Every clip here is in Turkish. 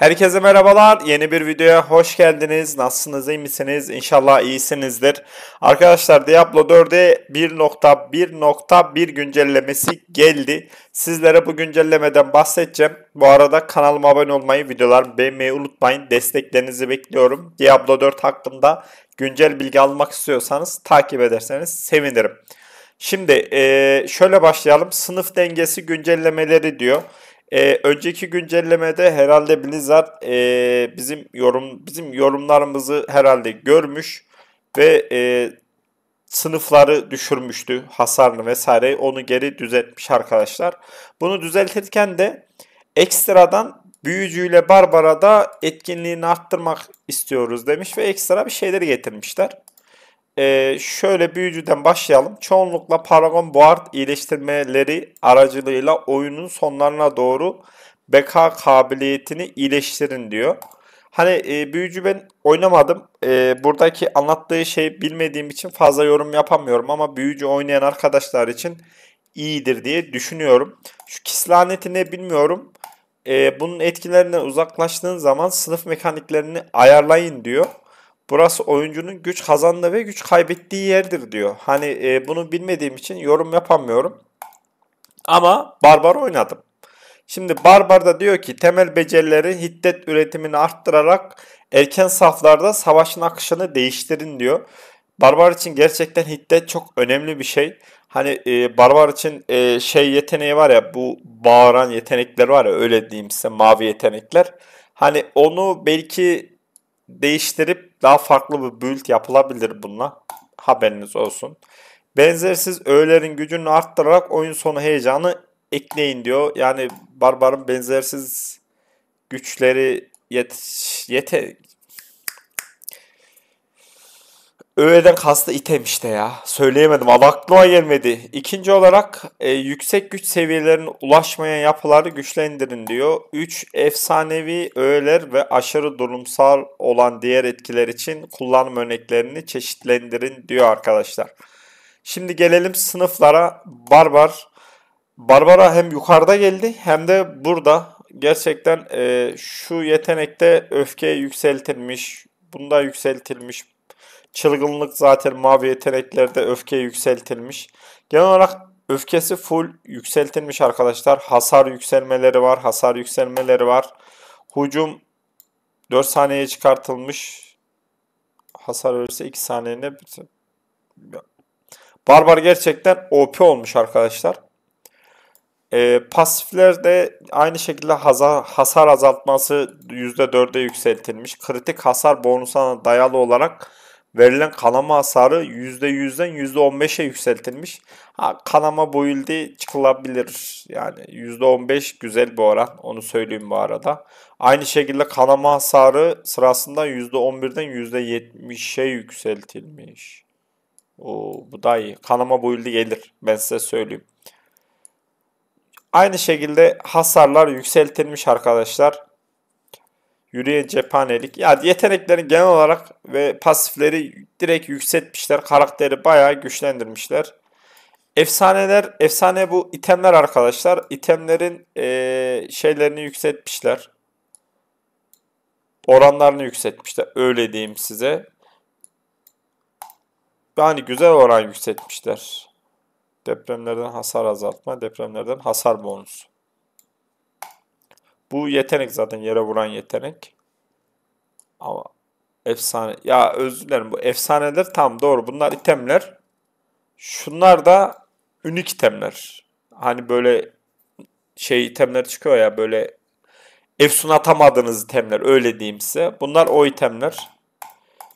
Herkese merhabalar. Yeni bir videoya hoş geldiniz. Nasılsınız, iyi misiniz? İnşallah iyisinizdir. Arkadaşlar Diablo 4'e 1.1.1 güncellemesi geldi. Sizlere bu güncellemeden bahsedeceğim. Bu arada kanalıma abone olmayı, videolar beğenmeyi unutmayın. Desteklerinizi bekliyorum. Diablo 4 hakkında güncel bilgi almak istiyorsanız takip ederseniz sevinirim. Şimdi şöyle başlayalım. Sınıf dengesi güncellemeleri diyor. Ee, önceki güncellemede herhalde Blizzard e, bizim yorum bizim yorumlarımızı herhalde görmüş ve e, sınıfları düşürmüştü hasarını vesaire onu geri düzeltmiş arkadaşlar. Bunu düzeltirken de ekstradan büyücüyle Barbara'da etkinliğini arttırmak istiyoruz demiş ve ekstra bir şeyler getirmişler. Ee, şöyle büyücüden başlayalım. Çoğunlukla Paragon Board iyileştirmeleri aracılığıyla oyunun sonlarına doğru beka kabiliyetini iyileştirin diyor. Hani e, büyücü ben oynamadım. E, buradaki anlattığı şey bilmediğim için fazla yorum yapamıyorum ama büyücü oynayan arkadaşlar için iyidir diye düşünüyorum. Şu kis ne bilmiyorum. E, bunun etkilerinden uzaklaştığın zaman sınıf mekaniklerini ayarlayın diyor. Burası oyuncunun güç kazandığı ve güç kaybettiği yerdir diyor. Hani e, bunu bilmediğim için yorum yapamıyorum. Ama barbar oynadım. Şimdi barbar da diyor ki temel becerileri hiddet üretimini arttırarak erken saflarda savaşın akışını değiştirin diyor. Barbar için gerçekten hiddet çok önemli bir şey. Hani e, barbar için e, şey yeteneği var ya bu bağıran yetenekler var ya öyle diyeyim size mavi yetenekler. Hani onu belki değiştirip daha farklı bir build yapılabilir bununla. Haberiniz olsun. Benzersiz öğelerin gücünü arttırarak oyun sonu heyecanı ekleyin diyor. Yani Barbar'ın benzersiz güçleri yet yete Öğeden kastı item işte ya. Söyleyemedim ama aklıma gelmedi. İkinci olarak e, yüksek güç seviyelerine ulaşmayan yapıları güçlendirin diyor. 3. Efsanevi öğeler ve aşırı durumsal olan diğer etkiler için kullanım örneklerini çeşitlendirin diyor arkadaşlar. Şimdi gelelim sınıflara. Barbar. Barbara hem yukarıda geldi hem de burada. Gerçekten e, şu yetenekte öfke yükseltilmiş. Bunda yükseltilmiş Çılgınlık zaten mavi yeteneklerde öfke yükseltilmiş. Genel olarak öfkesi full yükseltilmiş arkadaşlar. Hasar yükselmeleri var. Hasar yükselmeleri var. Hucum 4 saniyeye çıkartılmış. Hasar ölürse 2 saniyene Barbar gerçekten OP olmuş arkadaşlar. E, pasifler de aynı şekilde hasar, hasar azaltması %4'e yükseltilmiş. Kritik hasar bonusuna dayalı olarak verilen kanama hasarı %100'den %15'e yükseltilmiş. Ha, kanama bu ilde çıkılabilir. Yani %15 güzel bir oran. Onu söyleyeyim bu arada. Aynı şekilde kanama hasarı sırasında %11'den %70'e yükseltilmiş. Oo, bu da iyi. Kanama bu ilde gelir. Ben size söyleyeyim. Aynı şekilde hasarlar yükseltilmiş arkadaşlar. Yürüyen cephanelik. Ya yeteneklerin genel olarak ve pasifleri direkt yükseltmişler. Karakteri bayağı güçlendirmişler. Efsaneler, efsane bu itemler arkadaşlar. İtemlerin ee, şeylerini yükseltmişler. Oranlarını yükseltmişler. Öyle diyeyim size. Yani güzel oran yükseltmişler. Depremlerden hasar azaltma, depremlerden hasar bonusu. Bu yetenek zaten yere vuran yetenek. Ama efsane. Ya özür dilerim bu efsaneler tam doğru. Bunlar itemler. Şunlar da ünik itemler. Hani böyle şey itemler çıkıyor ya böyle efsun atamadığınız itemler öyle diyeyim size. Bunlar o itemler.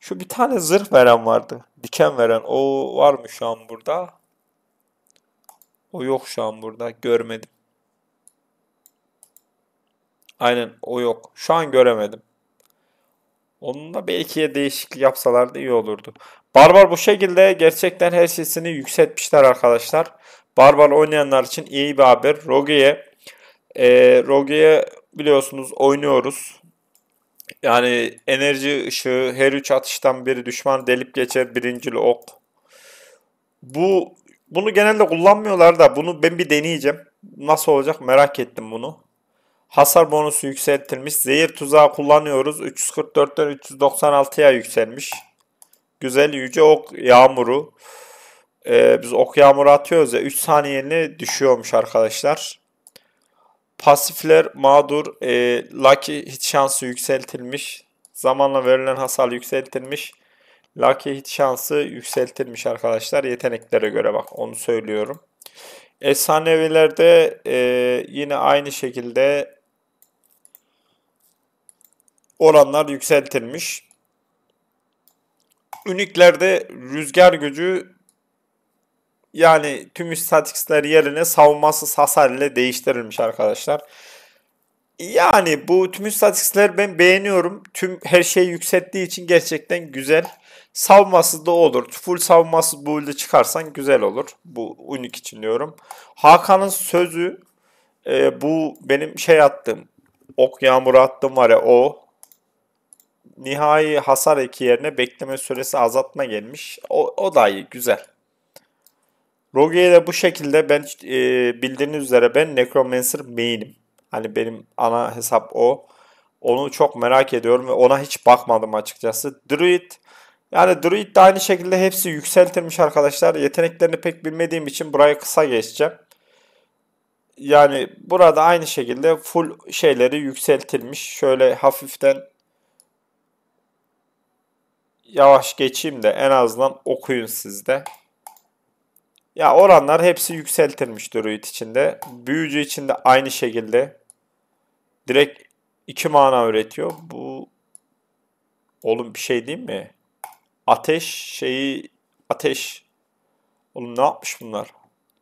Şu bir tane zırh veren vardı. Diken veren. O var mı şu an burada? O yok şu an burada. Görmedim. Aynen o yok. Şu an göremedim. Onunla belki ya değişiklik yapsalar da iyi olurdu. Barbar bu şekilde gerçekten her şeysini yükseltmişler arkadaşlar. Barbar oynayanlar için iyi bir haber. Rogue'ye e, Rogue'ye biliyorsunuz oynuyoruz. Yani enerji ışığı her üç atıştan biri düşman delip geçer Birincil ok. Bu bunu genelde kullanmıyorlar da bunu ben bir deneyeceğim. Nasıl olacak merak ettim bunu. Hasar bonusu yükseltilmiş. Zehir tuzağı kullanıyoruz. 344'ten 396'ya yükselmiş. Güzel yüce ok yağmuru. Ee, biz ok yağmuru atıyoruz ya 3 saniyeli düşüyormuş arkadaşlar. Pasifler mağdur. E, lucky hit şansı yükseltilmiş. Zamanla verilen hasar yükseltilmiş. Lucky hit şansı yükseltilmiş arkadaşlar. Yeteneklere göre bak onu söylüyorum. Efsanevilerde e, ee, yine aynı şekilde oranlar yükseltilmiş. Uniklerde rüzgar gücü yani tüm istatistikler yerine savunmasız hasar ile değiştirilmiş arkadaşlar. Yani bu tüm istatistikler ben beğeniyorum. Tüm her şeyi yükselttiği için gerçekten güzel. Savunmasız da olur. Full savunmasız build'e çıkarsan güzel olur. Bu unik için diyorum. Hakan'ın sözü e, bu benim şey attım. Ok yağmuru attım var ya o nihai hasar eki yerine bekleme süresi azaltma gelmiş. O, o da iyi, güzel. Rogue'ye de bu şekilde ben e, bildiğiniz üzere ben Necromancer main'im. Hani benim ana hesap o. Onu çok merak ediyorum ve ona hiç bakmadım açıkçası. Druid yani Druid de aynı şekilde hepsi yükseltilmiş arkadaşlar. Yeteneklerini pek bilmediğim için burayı kısa geçeceğim. Yani burada aynı şekilde full şeyleri yükseltilmiş. Şöyle hafiften yavaş geçeyim de en azından okuyun sizde. Ya oranlar hepsi yükseltilmiş Druid içinde. Büyücü içinde aynı şekilde. Direkt iki mana üretiyor. Bu oğlum bir şey değil mi? Ateş şeyi ateş. Oğlum ne yapmış bunlar?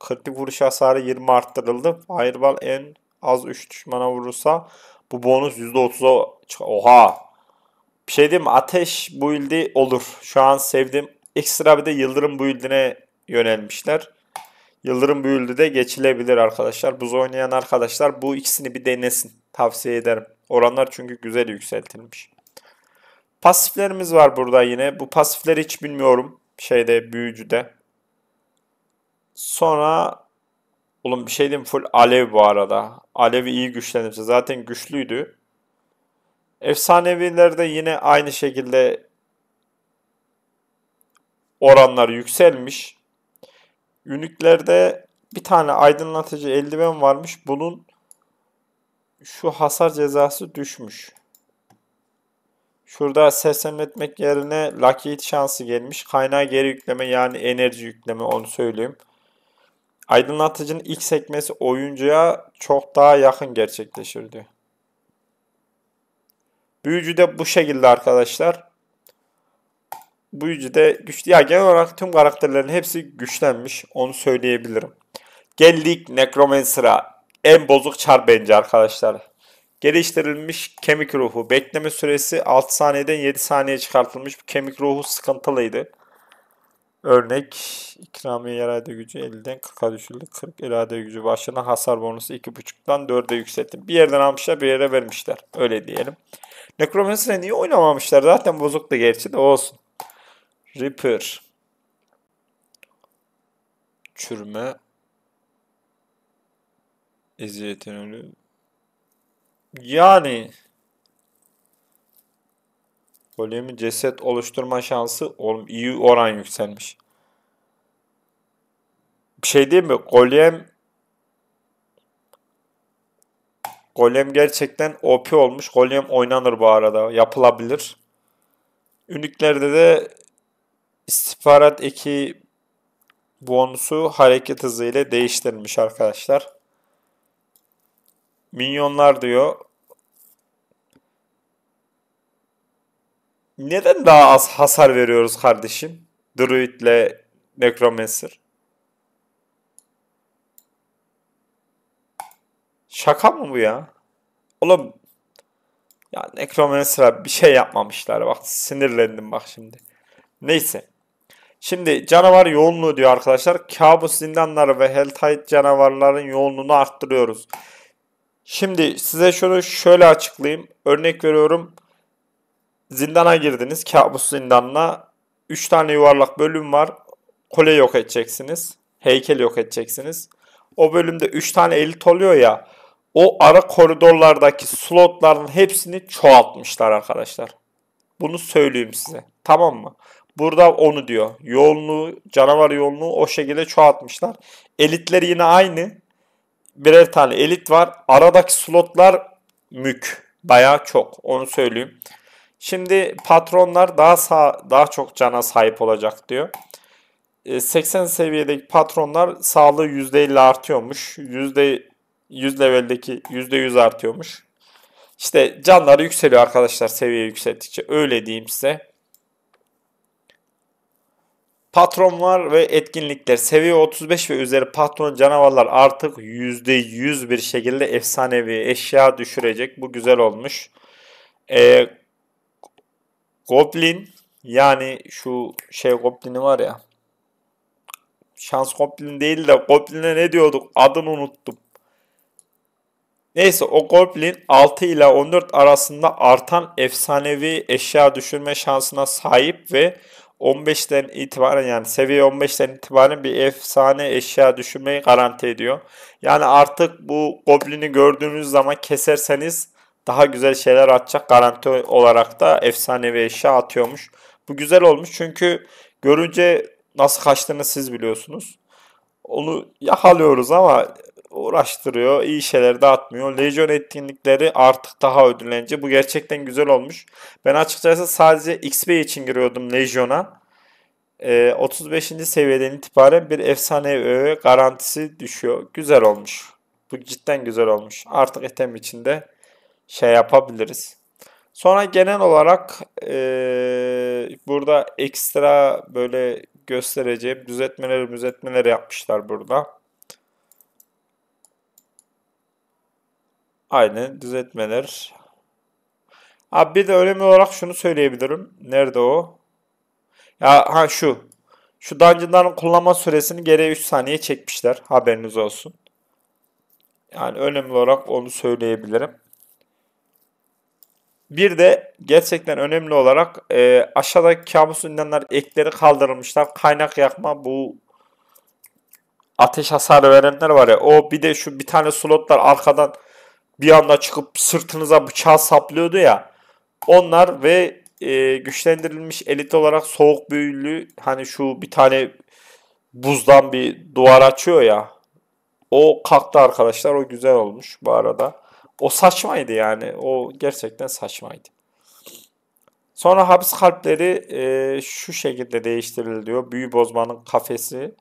Kritik vuruş hasarı 20 arttırıldı. Fireball en az 3 düşmana vurursa bu bonus %30'a oha bir şey diyeyim mi? Ateş build'i olur. Şu an sevdim. Ekstra bir de Yıldırım build'ine yönelmişler. Yıldırım build'i de geçilebilir arkadaşlar. Buz oynayan arkadaşlar bu ikisini bir denesin. Tavsiye ederim. Oranlar çünkü güzel yükseltilmiş. Pasiflerimiz var burada yine. Bu pasifleri hiç bilmiyorum. Şeyde büyücüde. Sonra oğlum bir şey diyeyim full alev bu arada. Alevi iyi güçlenirse zaten güçlüydü. Efsanevilerde yine aynı şekilde oranlar yükselmiş. Ünlüklerde bir tane aydınlatıcı eldiven varmış. Bunun şu hasar cezası düşmüş. Şurada seslenmetmek yerine Lucky Hit şansı gelmiş. Kaynağı geri yükleme yani enerji yükleme onu söyleyeyim. Aydınlatıcının ilk sekmesi oyuncuya çok daha yakın gerçekleşir diyor. Büyücü de bu şekilde arkadaşlar. Büyücü de güçlü. Ya genel olarak tüm karakterlerin hepsi güçlenmiş. Onu söyleyebilirim. Geldik Necromancer'a. En bozuk çar bence arkadaşlar. Geliştirilmiş kemik ruhu. Bekleme süresi 6 saniyeden 7 saniye çıkartılmış. Bu kemik ruhu sıkıntılıydı. Örnek ikramiye irade gücü 50'den 40'a düşürdü. 40 irade gücü başına hasar bonusu 2.5'dan 4'e yükseltti. Bir yerden almışlar bir yere vermişler. Öyle diyelim. Necromancer'e niye oynamamışlar? Zaten bozuk da gerçi de olsun. Reaper. Çürüme. Eziyetin ölü. Yani. Volümü ceset oluşturma şansı iyi oran yükselmiş. Bir şey değil mi? Golem Golem gerçekten OP olmuş. Golem oynanır bu arada. Yapılabilir. Ünlüklerde de istihbarat eki bonusu hareket hızı ile değiştirilmiş arkadaşlar. Minyonlar diyor. Neden daha az hasar veriyoruz kardeşim? Druid ile Necromancer. Şaka mı bu ya? Oğlum yani Ekrem bir şey yapmamışlar. Bak sinirlendim bak şimdi. Neyse. Şimdi canavar yoğunluğu diyor arkadaşlar. Kabus zindanları ve Helltide canavarların yoğunluğunu arttırıyoruz. Şimdi size şunu şöyle açıklayayım. Örnek veriyorum. Zindana girdiniz. Kabus zindanına 3 tane yuvarlak bölüm var. Kole yok edeceksiniz. Heykel yok edeceksiniz. O bölümde 3 tane elit oluyor ya o ara koridorlardaki slotların hepsini çoğaltmışlar arkadaşlar. Bunu söyleyeyim size. Tamam mı? Burada onu diyor. Yoğunluğu, canavar yoğunluğu o şekilde çoğaltmışlar. Elitler yine aynı. Birer tane elit var. Aradaki slotlar mük. Bayağı çok. Onu söyleyeyim. Şimdi patronlar daha sağ, daha çok cana sahip olacak diyor. 80 e, seviyedeki patronlar sağlığı %50 artıyormuş. 100 leveldeki %100 artıyormuş. İşte canları yükseliyor arkadaşlar seviye yükselttikçe. Öyle diyeyim size. Patronlar ve etkinlikler seviye 35 ve üzeri patron canavarlar artık %100 bir şekilde efsanevi eşya düşürecek. Bu güzel olmuş. Ee, Goblin yani şu şey Goblin'i var ya. Şans Goblin değil de Goblin'e ne diyorduk adını unuttum. Neyse o Goblin 6 ile 14 arasında artan efsanevi eşya düşürme şansına sahip ve 15'ten itibaren yani seviye 15'ten itibaren bir efsane eşya düşürmeyi garanti ediyor. Yani artık bu Goblin'i gördüğünüz zaman keserseniz daha güzel şeyler atacak garanti olarak da efsanevi eşya atıyormuş. Bu güzel olmuş çünkü görünce nasıl kaçtığını siz biliyorsunuz. Onu yakalıyoruz ama uğraştırıyor. İyi şeyler dağıtmıyor. Legion etkinlikleri artık daha ödüllenince. Bu gerçekten güzel olmuş. Ben açıkçası sadece XP için giriyordum Legion'a. E, ee, 35. seviyeden itibaren bir efsane öğe garantisi düşüyor. Güzel olmuş. Bu cidden güzel olmuş. Artık etem içinde şey yapabiliriz. Sonra genel olarak e, burada ekstra böyle göstereceğim düzeltmeleri düzeltmeleri yapmışlar burada. Aynı düzeltmeler. Abi bir de önemli olarak şunu söyleyebilirim. Nerede o? Ya ha şu. Şu dungeonların kullanma süresini geriye 3 saniye çekmişler. Haberiniz olsun. Yani önemli olarak onu söyleyebilirim. Bir de gerçekten önemli olarak e, aşağıdaki kabus ünlemler ekleri kaldırılmışlar. Kaynak yakma bu ateş hasarı verenler var ya. O bir de şu bir tane slotlar arkadan bir anda çıkıp sırtınıza bıçağı saplıyordu ya. Onlar ve e, güçlendirilmiş elit olarak soğuk büyülü hani şu bir tane buzdan bir duvar açıyor ya. O kalktı arkadaşlar. O güzel olmuş bu arada. O saçmaydı yani. O gerçekten saçmaydı. Sonra hapis kalpleri e, şu şekilde değiştiriliyor. Büyü bozmanın kafesi.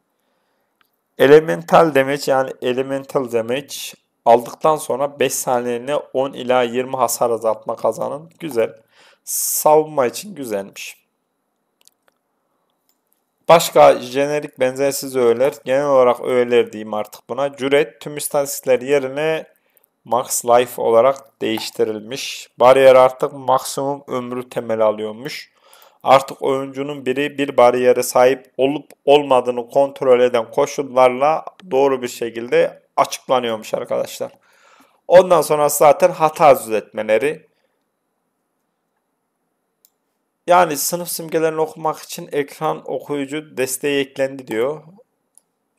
Elemental demek yani elemental demek Aldıktan sonra 5 saniyeliğine 10 ila 20 hasar azaltma kazanın. Güzel. Savunma için güzelmiş. Başka jenerik benzersiz öğeler. Genel olarak öğeler diyeyim artık buna. Cüret tüm istatistikler yerine max life olarak değiştirilmiş. Bariyer artık maksimum ömrü temel alıyormuş. Artık oyuncunun biri bir bariyere sahip olup olmadığını kontrol eden koşullarla doğru bir şekilde açıklanıyormuş arkadaşlar. Ondan sonra zaten hata düzeltmeleri. Yani sınıf simgelerini okumak için ekran okuyucu desteği eklendi diyor.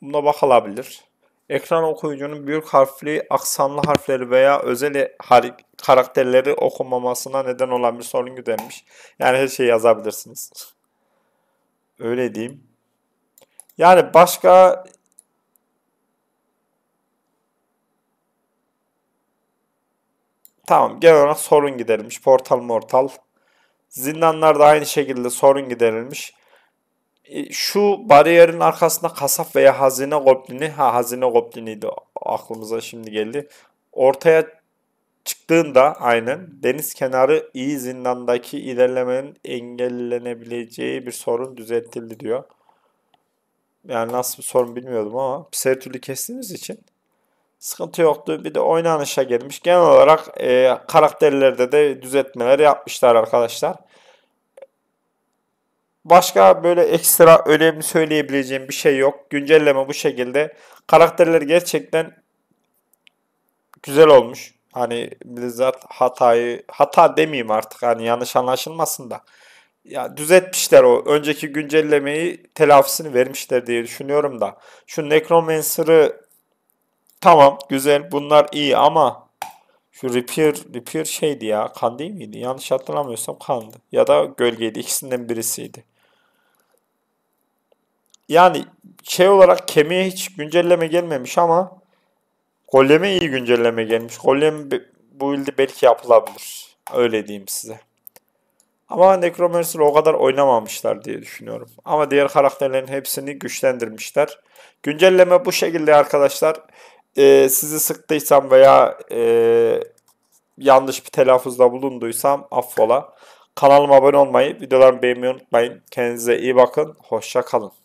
Buna bakılabilir. Ekran okuyucunun büyük harfli, aksanlı harfleri veya özel karakterleri okumamasına neden olan bir sorun güdenmiş. Yani her şeyi yazabilirsiniz. Öyle diyeyim. Yani başka Tamam genel olarak sorun giderilmiş. Portal mortal. Zindanlar da aynı şekilde sorun giderilmiş. E, şu bariyerin arkasında kasap veya hazine goblini, ha hazine gobliniydi aklımıza şimdi geldi. Ortaya çıktığında aynen deniz kenarı iyi zindandaki ilerlemenin engellenebileceği bir sorun düzeltildi diyor. Yani nasıl bir sorun bilmiyordum ama biz her türlü kestiğimiz için sıkıntı yoktu. Bir de oynanışa gelmiş. Genel olarak e, karakterlerde de düzeltmeler yapmışlar arkadaşlar. Başka böyle ekstra önemli söyleyebileceğim bir şey yok. Güncelleme bu şekilde. Karakterler gerçekten güzel olmuş. Hani bizzat hatayı hata demeyeyim artık hani yanlış anlaşılmasın da. Ya düzeltmişler o önceki güncellemeyi telafisini vermişler diye düşünüyorum da. Şu Necromancer'ı Tamam güzel bunlar iyi ama şu Repair, Repair şeydi ya kan değil miydi? Yanlış hatırlamıyorsam kandı. Ya da gölgeydi ikisinden birisiydi. Yani şey olarak kemiğe hiç güncelleme gelmemiş ama Golleme iyi güncelleme gelmiş. Gollem bu ilde belki yapılabilir. Öyle diyeyim size. Ama Necromancer'ı o kadar oynamamışlar diye düşünüyorum. Ama diğer karakterlerin hepsini güçlendirmişler. Güncelleme bu şekilde arkadaşlar e, sizi sıktıysam veya e, yanlış bir telaffuzda bulunduysam affola. Kanalıma abone olmayı, videolarımı beğenmeyi unutmayın. Kendinize iyi bakın. Hoşça kalın.